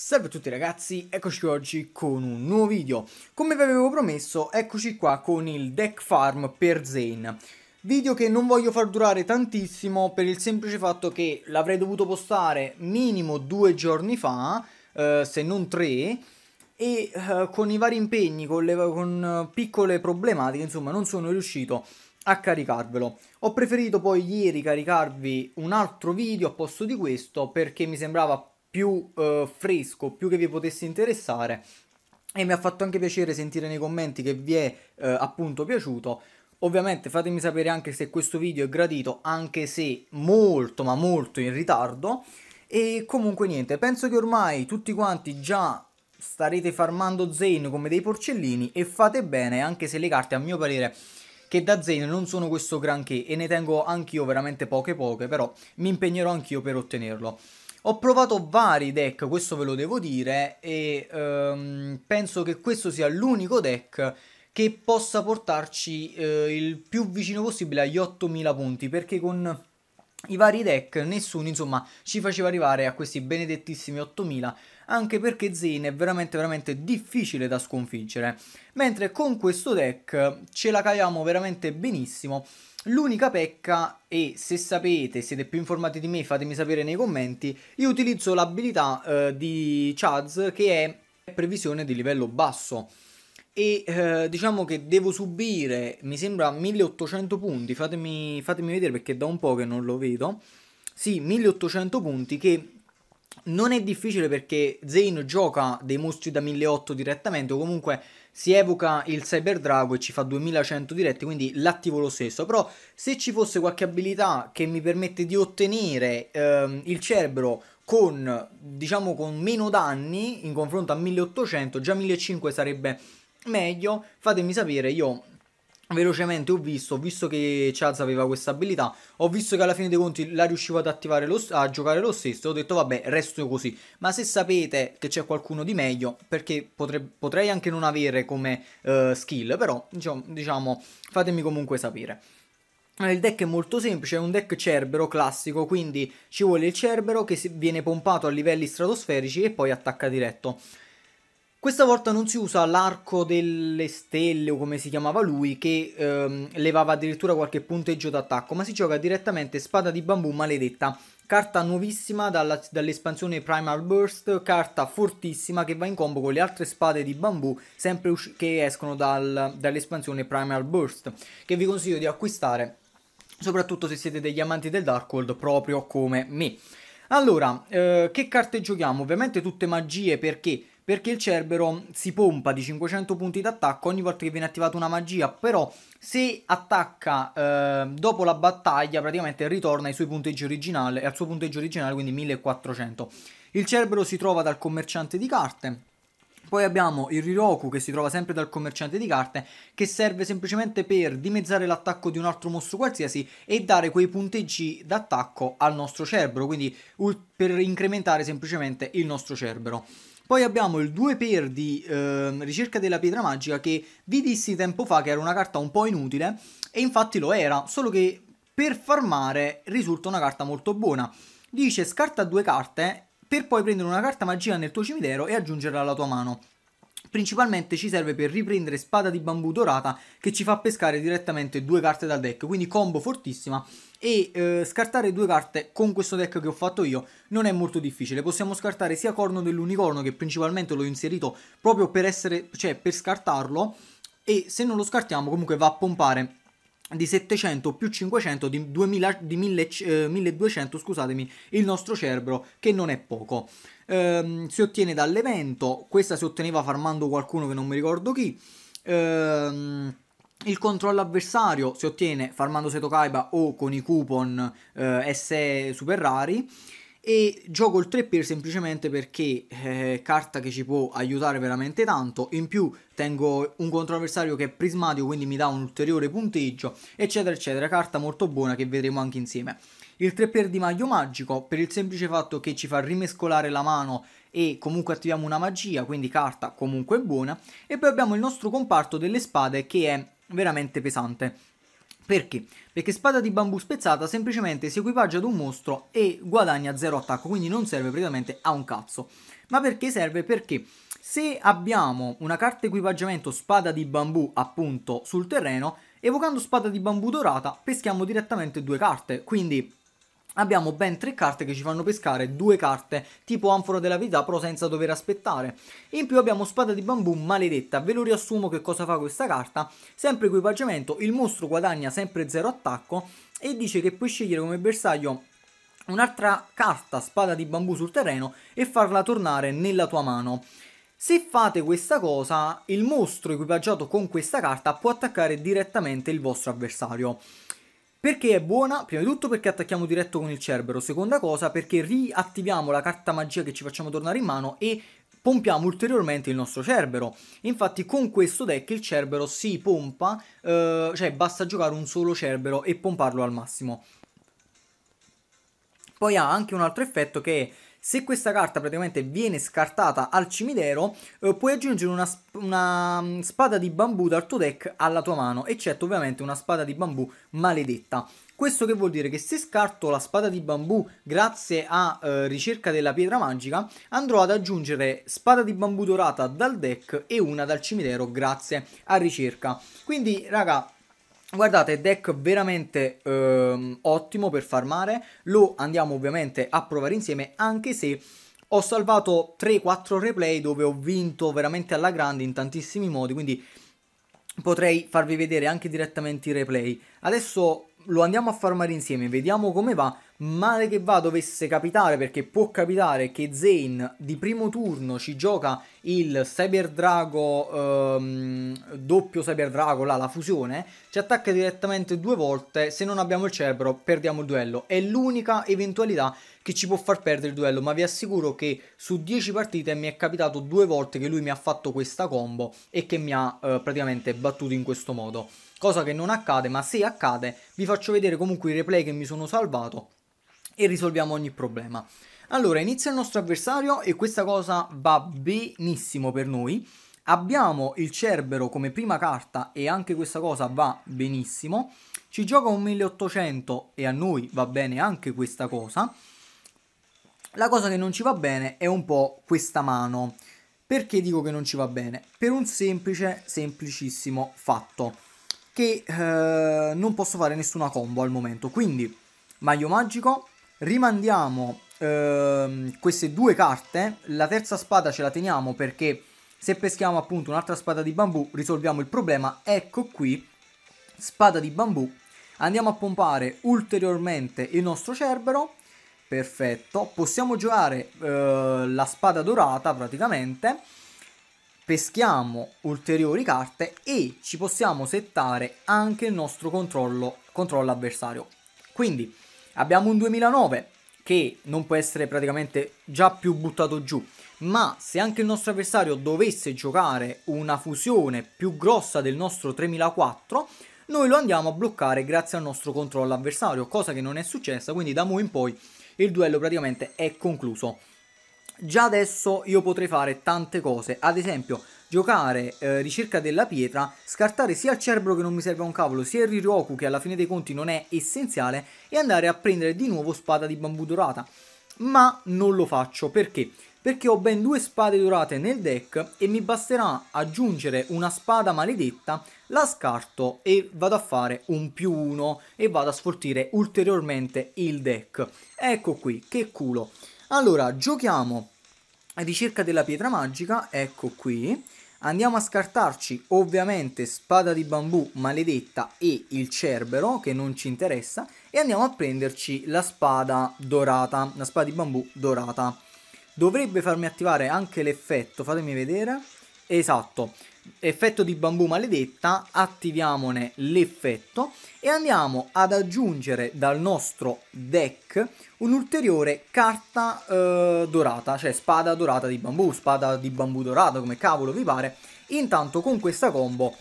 Salve a tutti ragazzi, eccoci oggi con un nuovo video. Come vi avevo promesso, eccoci qua con il deck farm per Zane. Video che non voglio far durare tantissimo per il semplice fatto che l'avrei dovuto postare minimo due giorni fa, eh, se non tre, e eh, con i vari impegni, con, le, con eh, piccole problematiche, insomma non sono riuscito a caricarvelo. Ho preferito poi ieri caricarvi un altro video a posto di questo perché mi sembrava più eh, fresco, più che vi potesse interessare e mi ha fatto anche piacere sentire nei commenti che vi è eh, appunto piaciuto. Ovviamente fatemi sapere anche se questo video è gradito, anche se molto ma molto in ritardo. E comunque niente, penso che ormai tutti quanti già starete farmando Zane come dei porcellini e fate bene, anche se le carte a mio parere che da Zane non sono questo granché e ne tengo anch'io veramente poche poche, però mi impegnerò anch'io per ottenerlo. Ho provato vari deck, questo ve lo devo dire, e ehm, penso che questo sia l'unico deck che possa portarci eh, il più vicino possibile agli 8000 punti, perché con i vari deck nessuno insomma ci faceva arrivare a questi benedettissimi 8000 anche perché Zane è veramente veramente difficile da sconfiggere mentre con questo deck ce la caviamo veramente benissimo L'unica pecca, e se sapete, siete più informati di me, fatemi sapere nei commenti, io utilizzo l'abilità eh, di Chaz che è previsione di livello basso. E eh, diciamo che devo subire, mi sembra, 1800 punti, fatemi, fatemi vedere perché da un po' che non lo vedo. Sì, 1800 punti che non è difficile perché Zane gioca dei mostri da 1800 direttamente o comunque si evoca il Cyber Drago e ci fa 2100 diretti, quindi l'attivo lo stesso. Però se ci fosse qualche abilità che mi permette di ottenere ehm, il Cerbero con, diciamo, con meno danni in confronto a 1800, già 1500 sarebbe meglio, fatemi sapere, io Velocemente ho visto, ho visto che Chaz aveva questa abilità, ho visto che alla fine dei conti la riuscivo ad attivare lo, a giocare lo stesso, ho detto vabbè resto così, ma se sapete che c'è qualcuno di meglio, perché potre, potrei anche non avere come uh, skill, però diciamo, diciamo fatemi comunque sapere. Eh, il deck è molto semplice, è un deck Cerbero classico, quindi ci vuole il Cerbero che viene pompato a livelli stratosferici e poi attacca diretto. Questa volta non si usa l'arco delle stelle o come si chiamava lui che ehm, levava addirittura qualche punteggio d'attacco, ma si gioca direttamente spada di bambù maledetta, carta nuovissima dall'espansione Primal Burst, carta fortissima che va in combo con le altre spade di bambù sempre che escono dal, dall'espansione Primal Burst, che vi consiglio di acquistare, soprattutto se siete degli amanti del Darkhold proprio come me. Allora, eh, che carte giochiamo? Ovviamente tutte magie perché perché il Cerbero si pompa di 500 punti d'attacco ogni volta che viene attivata una magia, però se attacca eh, dopo la battaglia praticamente ritorna ai suoi punteggi originali, al suo punteggio originale, quindi 1400. Il Cerbero si trova dal commerciante di carte, poi abbiamo il Riroku che si trova sempre dal commerciante di carte che serve semplicemente per dimezzare l'attacco di un altro mostro qualsiasi e dare quei punteggi d'attacco al nostro Cerbero, quindi per incrementare semplicemente il nostro Cerbero. Poi abbiamo il 2 per di eh, ricerca della pietra magica che vi dissi tempo fa che era una carta un po' inutile e infatti lo era, solo che per farmare risulta una carta molto buona. Dice scarta due carte per poi prendere una carta magia nel tuo cimitero e aggiungerla alla tua mano. Principalmente ci serve per riprendere Spada di Bambù Dorata che ci fa pescare direttamente due carte dal deck, quindi combo fortissima e eh, scartare due carte con questo deck che ho fatto io non è molto difficile. Possiamo scartare sia Corno dell'Unicorno che principalmente l'ho inserito proprio per essere, cioè per scartarlo e se non lo scartiamo comunque va a pompare di 700 più 500 di, 2000, di 1000, eh, 1200 scusatemi il nostro cerbero che non è poco ehm, si ottiene dall'evento questa si otteneva farmando qualcuno che non mi ricordo chi ehm, il controllo avversario si ottiene farmando Seto Kaiba o con i coupon eh, SE super rari e gioco il 3 per semplicemente perché è eh, carta che ci può aiutare veramente tanto, in più tengo un controversario che è prismatico quindi mi dà un ulteriore punteggio, eccetera eccetera, carta molto buona che vedremo anche insieme. Il 3 per di maglio magico per il semplice fatto che ci fa rimescolare la mano e comunque attiviamo una magia, quindi carta comunque buona, e poi abbiamo il nostro comparto delle spade che è veramente pesante. Perché? Perché spada di bambù spezzata semplicemente si equipaggia ad un mostro e guadagna zero attacco, quindi non serve praticamente a un cazzo. Ma perché serve? Perché se abbiamo una carta equipaggiamento spada di bambù appunto sul terreno, evocando spada di bambù dorata peschiamo direttamente due carte, quindi abbiamo ben tre carte che ci fanno pescare due carte tipo anfora della Vita, però senza dover aspettare in più abbiamo spada di bambù maledetta ve lo riassumo che cosa fa questa carta sempre equipaggiamento il mostro guadagna sempre zero attacco e dice che puoi scegliere come bersaglio un'altra carta spada di bambù sul terreno e farla tornare nella tua mano se fate questa cosa il mostro equipaggiato con questa carta può attaccare direttamente il vostro avversario perché è buona? Prima di tutto perché attacchiamo diretto con il Cerbero, seconda cosa perché riattiviamo la carta magia che ci facciamo tornare in mano e pompiamo ulteriormente il nostro Cerbero. Infatti con questo deck il Cerbero si pompa, eh, cioè basta giocare un solo Cerbero e pomparlo al massimo. Poi ha anche un altro effetto che è se questa carta praticamente viene scartata al cimitero, eh, puoi aggiungere una, sp una, mm, spada di bambù dal tuo deck alla tua mano, eccetto ovviamente una spada di bambù maledetta. Questo che vuol dire che se scarto la spada di bambù grazie a eh, ricerca della pietra magica, andrò ad aggiungere spada di bambù dorata dal deck e una dal cimitero grazie a ricerca. Quindi, raga, Guardate, deck veramente ehm, ottimo per farmare, lo andiamo ovviamente a provare insieme anche se ho salvato 3-4 replay dove ho vinto veramente alla grande in tantissimi modi, quindi potrei farvi vedere anche direttamente i replay. Adesso lo andiamo a farmare insieme, vediamo come va. Male che va dovesse capitare, perché può capitare che Zane di primo turno ci gioca il Cyber Drago, ehm, doppio Cyber Drago, là, la fusione, ci attacca direttamente due volte, se non abbiamo il Cerbero perdiamo il duello. È l'unica eventualità che ci può far perdere il duello, ma vi assicuro che su 10 partite mi è capitato due volte che lui mi ha fatto questa combo e che mi ha eh, praticamente battuto in questo modo cosa che non accade, ma se accade vi faccio vedere comunque i replay che mi sono salvato e risolviamo ogni problema. Allora, inizia il nostro avversario e questa cosa va benissimo per noi. Abbiamo il Cerbero come prima carta e anche questa cosa va benissimo. Ci gioca un 1800 e a noi va bene anche questa cosa. La cosa che non ci va bene è un po' questa mano. Perché dico che non ci va bene? Per un semplice, semplicissimo fatto che eh, non posso fare nessuna combo al momento. Quindi, Maglio Magico, rimandiamo eh, queste due carte. La terza spada ce la teniamo perché se peschiamo appunto un'altra spada di bambù risolviamo il problema. Ecco qui, spada di bambù. Andiamo a pompare ulteriormente il nostro Cerbero. Perfetto. Possiamo giocare eh, la spada dorata praticamente peschiamo ulteriori carte e ci possiamo settare anche il nostro controllo, controllo avversario. Quindi abbiamo un 2009 che non può essere praticamente già più buttato giù, ma se anche il nostro avversario dovesse giocare una fusione più grossa del nostro 3004, noi lo andiamo a bloccare grazie al nostro controllo avversario, cosa che non è successa, quindi da mo' in poi il duello praticamente è concluso già adesso io potrei fare tante cose, ad esempio giocare eh, ricerca della pietra, scartare sia il cerbero che non mi serve a un cavolo, sia il Riryoku che alla fine dei conti non è essenziale e andare a prendere di nuovo spada di bambù dorata. Ma non lo faccio perché? Perché ho ben due spade dorate nel deck e mi basterà aggiungere una spada maledetta, la scarto e vado a fare un più uno e vado a sfoltire ulteriormente il deck. Ecco qui, che culo. Allora, giochiamo a ricerca della pietra magica, ecco qui. Andiamo a scartarci ovviamente spada di bambù maledetta e il cerbero che non ci interessa e andiamo a prenderci la spada dorata, la spada di bambù dorata. Dovrebbe farmi attivare anche l'effetto, fatemi vedere. Esatto, effetto di bambù maledetta, attiviamone l'effetto e andiamo ad aggiungere dal nostro deck un'ulteriore carta eh, dorata, cioè spada dorata di bambù, spada di bambù dorata, come cavolo vi pare. Intanto con questa combo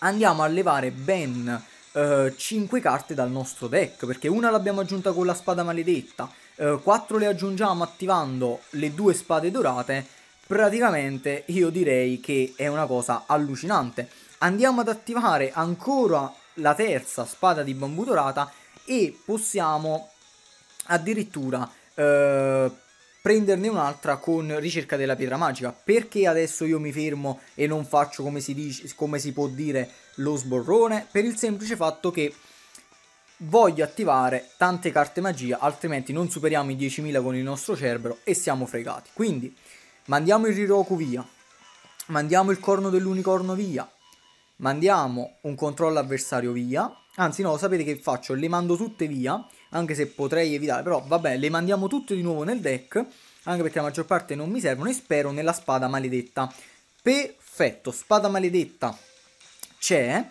andiamo a levare ben eh, 5 carte dal nostro deck, perché una l'abbiamo aggiunta con la spada maledetta, eh, 4 le aggiungiamo attivando le due spade dorate praticamente io direi che è una cosa allucinante. Andiamo ad attivare ancora la terza spada di bambù dorata e possiamo addirittura eh, prenderne un'altra con ricerca della pietra magica. Perché adesso io mi fermo e non faccio come si, dice, come si può dire lo sborrone? Per il semplice fatto che voglio attivare tante carte magia, altrimenti non superiamo i 10.000 con il nostro cerbero e siamo fregati. Quindi Mandiamo il Riroku via. Mandiamo il corno dell'unicorno via. Mandiamo un controllo avversario via. Anzi no, sapete che faccio? Le mando tutte via, anche se potrei evitare, però vabbè, le mandiamo tutte di nuovo nel deck, anche perché la maggior parte non mi servono e spero nella spada maledetta. Perfetto, spada maledetta c'è.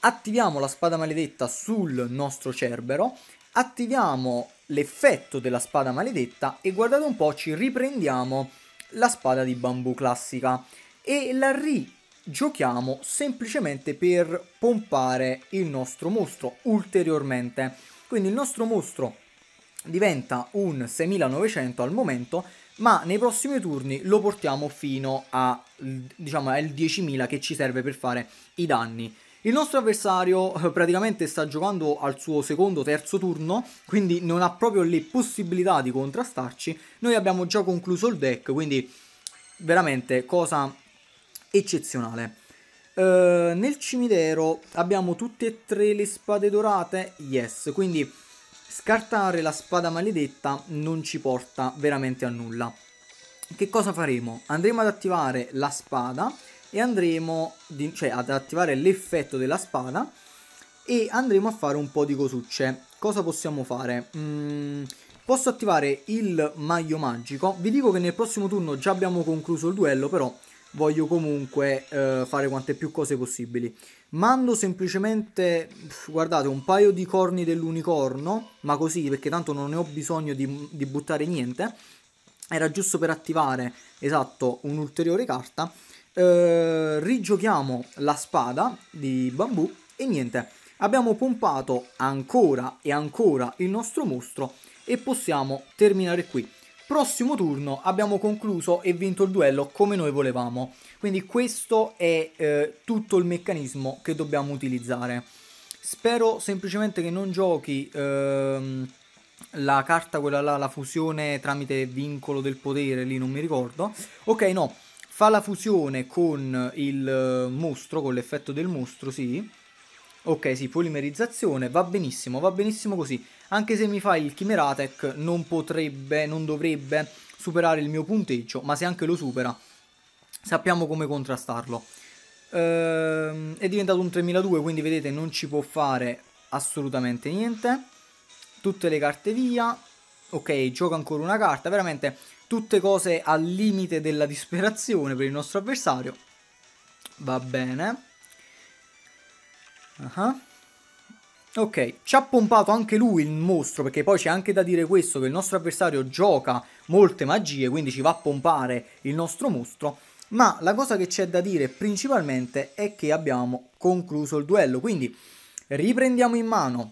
Attiviamo la spada maledetta sul nostro Cerbero, attiviamo l'effetto della spada maledetta e guardate un po' ci riprendiamo la spada di bambù classica e la rigiochiamo semplicemente per pompare il nostro mostro ulteriormente. Quindi il nostro mostro diventa un 6900 al momento, ma nei prossimi turni lo portiamo fino a diciamo al 10.000 che ci serve per fare i danni. Il nostro avversario eh, praticamente sta giocando al suo secondo terzo turno, quindi non ha proprio le possibilità di contrastarci. Noi abbiamo già concluso il deck, quindi veramente cosa eccezionale. Uh, nel cimitero abbiamo tutte e tre le spade dorate, yes, quindi scartare la spada maledetta non ci porta veramente a nulla. Che cosa faremo? Andremo ad attivare la spada e andremo di, cioè, ad attivare l'effetto della spada e andremo a fare un po' di cosucce. Cosa possiamo fare? Mm, posso attivare il maglio magico. Vi dico che nel prossimo turno già abbiamo concluso il duello, però voglio comunque eh, fare quante più cose possibili. Mando semplicemente, guardate, un paio di corni dell'unicorno, ma così perché tanto non ne ho bisogno di, di buttare niente. Era giusto per attivare, esatto, un'ulteriore carta eh, rigiochiamo la spada di bambù e niente, abbiamo pompato ancora e ancora il nostro mostro e possiamo terminare qui. Prossimo turno abbiamo concluso e vinto il duello come noi volevamo. Quindi questo è eh, tutto il meccanismo che dobbiamo utilizzare. Spero semplicemente che non giochi ehm, la carta, quella là, la fusione tramite vincolo del potere, lì non mi ricordo. Ok, no fa la fusione con il eh, mostro, con l'effetto del mostro, sì. Ok, sì, polimerizzazione, va benissimo, va benissimo così. Anche se mi fa il Chimeratec non potrebbe, non dovrebbe superare il mio punteggio, ma se anche lo supera, sappiamo come contrastarlo. Ehm, è diventato un 3002, quindi vedete non ci può fare assolutamente niente. Tutte le carte via. Ok, gioca ancora una carta, veramente tutte cose al limite della disperazione per il nostro avversario. Va bene. Uh -huh. Ok, ci ha pompato anche lui il mostro, perché poi c'è anche da dire questo, che il nostro avversario gioca molte magie, quindi ci va a pompare il nostro mostro, ma la cosa che c'è da dire principalmente è che abbiamo concluso il duello, quindi riprendiamo in mano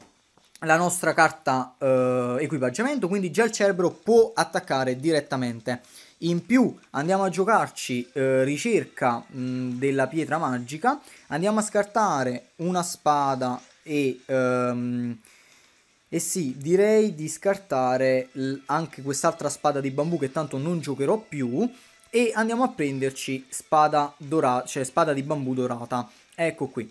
la nostra carta eh, equipaggiamento, quindi già il Cerbero può attaccare direttamente. In più andiamo a giocarci eh, ricerca mh, mm, della pietra magica, andiamo a scartare una spada e... Ehm, e sì, direi di scartare anche quest'altra spada di bambù che tanto non giocherò più e andiamo a prenderci spada dorata, cioè spada di bambù dorata. Ecco qui.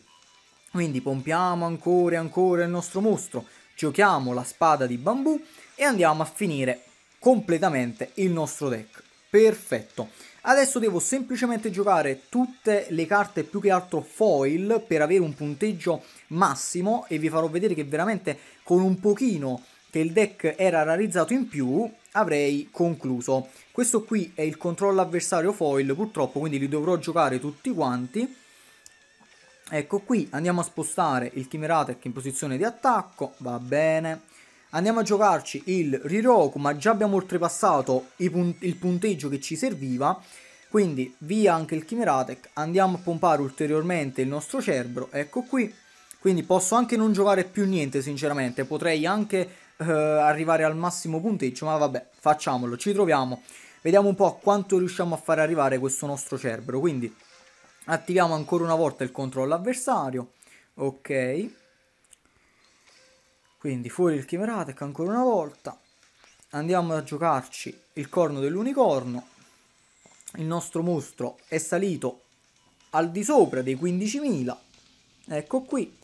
Quindi pompiamo ancora e ancora il nostro mostro giochiamo la spada di bambù e andiamo a finire completamente il nostro deck. Perfetto. Adesso devo semplicemente giocare tutte le carte più che altro foil per avere un punteggio massimo e vi farò vedere che veramente con un pochino che il deck era realizzato in più avrei concluso. Questo qui è il controllo avversario foil purtroppo quindi li dovrò giocare tutti quanti Ecco qui, andiamo a spostare il Kimiratek in posizione di attacco, va bene. Andiamo a giocarci il Riroku, ma già abbiamo oltrepassato il punteggio che ci serviva. Quindi via anche il Kimiratek, andiamo a pompare ulteriormente il nostro cerbero, ecco qui. Quindi posso anche non giocare più niente sinceramente, potrei anche eh, arrivare al massimo punteggio, ma vabbè, facciamolo, ci troviamo. Vediamo un po' quanto riusciamo a far arrivare questo nostro cerbero, quindi Attiviamo ancora una volta il controllo avversario. Ok. Quindi fuori il Chimera Attack ancora una volta. Andiamo a giocarci il corno dell'unicorno. Il nostro mostro è salito al di sopra dei 15.000. Ecco qui.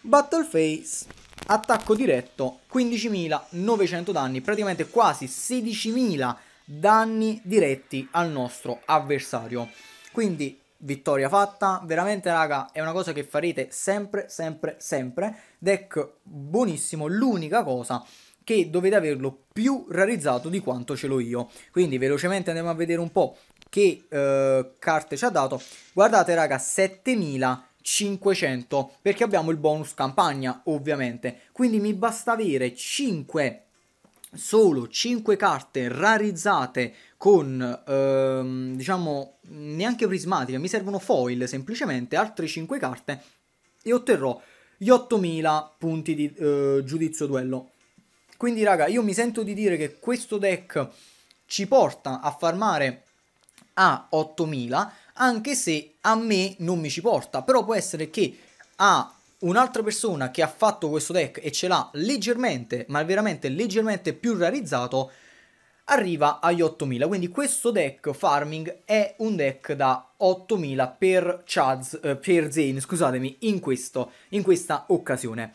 Battle Face. Attacco diretto. 15.900 danni. Praticamente quasi 16.000 danni diretti al nostro avversario. Quindi vittoria fatta. Veramente, raga, è una cosa che farete sempre, sempre, sempre. Deck buonissimo, l'unica cosa che dovete averlo più realizzato di quanto ce l'ho io. Quindi velocemente andiamo a vedere un po' che eh, carte ci ha dato. Guardate, raga, 7000 500 perché abbiamo il bonus campagna ovviamente quindi mi basta avere 5 solo 5 carte rarizzate con ehm, diciamo neanche prismatica, mi servono foil semplicemente, altre 5 carte e otterrò gli 8000 punti di eh, giudizio duello. Quindi raga, io mi sento di dire che questo deck ci porta a farmare a 8000, anche se a me non mi ci porta, però può essere che a Un'altra persona che ha fatto questo deck e ce l'ha leggermente, ma veramente leggermente più rarizzato, arriva agli 8000. Quindi questo deck farming è un deck da 8000 per, Chaz, eh, per Zane, scusatemi, in, questo, in questa occasione.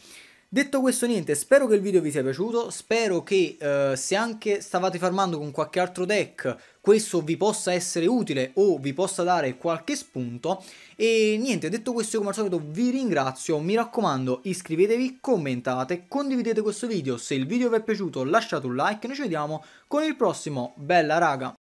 Detto questo niente, spero che il video vi sia piaciuto, spero che eh, se anche stavate farmando con qualche altro deck questo vi possa essere utile o vi possa dare qualche spunto e niente, detto questo io come al solito vi ringrazio, mi raccomando iscrivetevi, commentate, condividete questo video, se il video vi è piaciuto lasciate un like e noi ci vediamo con il prossimo, bella raga!